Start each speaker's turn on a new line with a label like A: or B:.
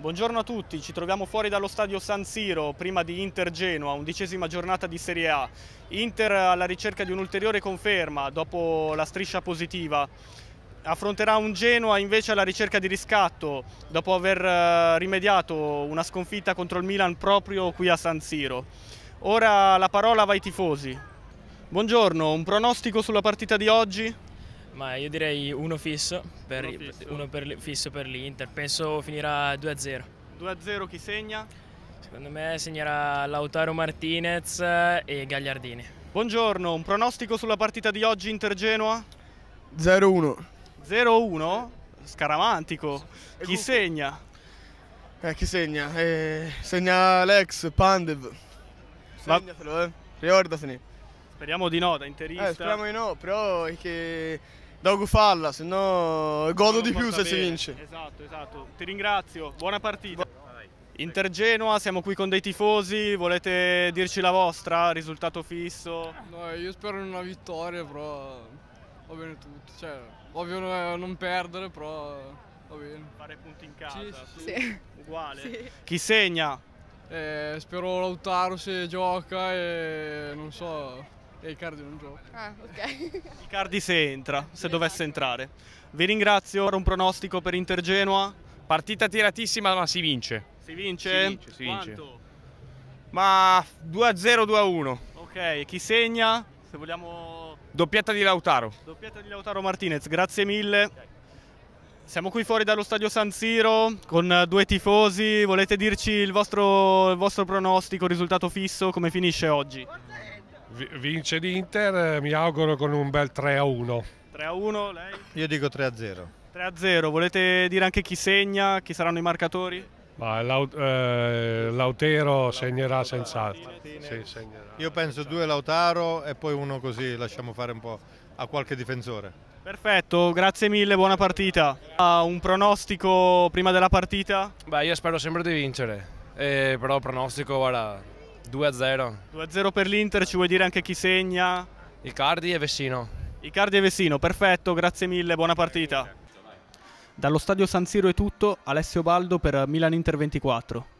A: Buongiorno a tutti, ci troviamo fuori dallo stadio San Siro, prima di Inter Genoa, undicesima giornata di Serie A. Inter alla ricerca di un'ulteriore conferma dopo la striscia positiva. Affronterà un Genoa invece alla ricerca di riscatto dopo aver eh, rimediato una sconfitta contro il Milan proprio qui a San Siro. Ora la parola va ai tifosi. Buongiorno, un pronostico sulla partita di oggi? Ma io direi uno fisso per, uno fisso. Uno per, fisso per l'Inter, penso finirà 2-0. 2-0 chi segna? Secondo me segnerà Lautaro Martinez e Gagliardini. Buongiorno, un pronostico sulla partita di oggi Inter-Genoa? 0-1. 0-1? Scaramantico. E chi segna? Eh, chi segna? Eh, segna l'ex Pandev. Segnatelo, eh. Ricordatene. Speriamo di no, da interista. Eh, speriamo di no, però è che Dogu falla, se no godo di più se si vince. Esatto, esatto. Ti ringrazio, buona partita. Inter Genoa, siamo qui con dei tifosi, volete dirci la vostra? Risultato fisso? No, io spero in una vittoria, però va bene tutto. Cioè, ovvio eh, non perdere, però va bene. Fare punti in casa. Sì, sì. sì. Uguale. Sì. Chi segna? Eh, spero Lautaro se gioca e non so, e il Icardi non gioca. Ah, ok. Icardi se entra, se esatto. dovesse entrare. Vi ringrazio, ora un pronostico per Inter Genoa. Partita tiratissima, ma si vince. Si vince? Si vince, si vince. Ma 2-0, 2-1. Ok, chi segna? Se vogliamo... Doppietta di Lautaro. Doppietta di Lautaro Martinez, grazie mille. Okay. Siamo qui fuori dallo stadio San Siro con due tifosi, volete dirci il vostro, il vostro pronostico, risultato fisso, come finisce oggi? Vince l'Inter, eh, mi auguro con un bel 3-1. a 3-1 a lei? Io dico 3-0. a 3-0, a volete dire anche chi segna, chi saranno i marcatori? Ma Laut eh, Lautero segnerà senz'altro. Sì, Io penso due Lautaro e poi uno così lasciamo fare un po' a qualche difensore. Perfetto, grazie mille, buona partita. Ha un pronostico prima della partita? Beh, io spero sempre di vincere, eh, però pronostico, guarda, 2-0. 2-0 per l'Inter, ci vuoi dire anche chi segna? Icardi e Vessino. Icardi e Vessino, perfetto, grazie mille, buona partita. Dallo stadio San Siro è tutto, Alessio Baldo per Milan Inter 24.